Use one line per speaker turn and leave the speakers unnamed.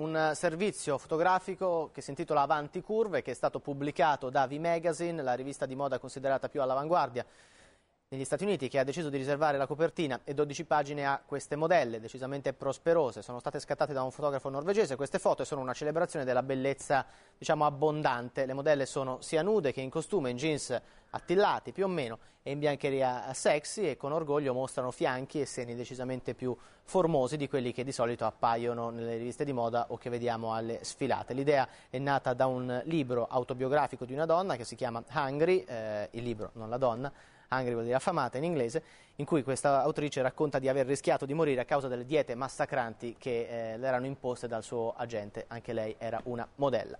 un servizio fotografico che si intitola Avanti Curve, che è stato pubblicato da V Magazine, la rivista di moda considerata più all'avanguardia negli Stati Uniti che ha deciso di riservare la copertina e 12 pagine a queste modelle, decisamente prosperose. Sono state scattate da un fotografo norvegese. Queste foto sono una celebrazione della bellezza, diciamo, abbondante. Le modelle sono sia nude che in costume, in jeans attillati più o meno e in biancheria sexy e con orgoglio mostrano fianchi e seni decisamente più formosi di quelli che di solito appaiono nelle riviste di moda o che vediamo alle sfilate. L'idea è nata da un libro autobiografico di una donna che si chiama Hungry, eh, il libro non la donna, Angry vuol dire affamata in inglese, in cui questa autrice racconta di aver rischiato di morire a causa delle diete massacranti che eh, le erano imposte dal suo agente, anche lei era una modella.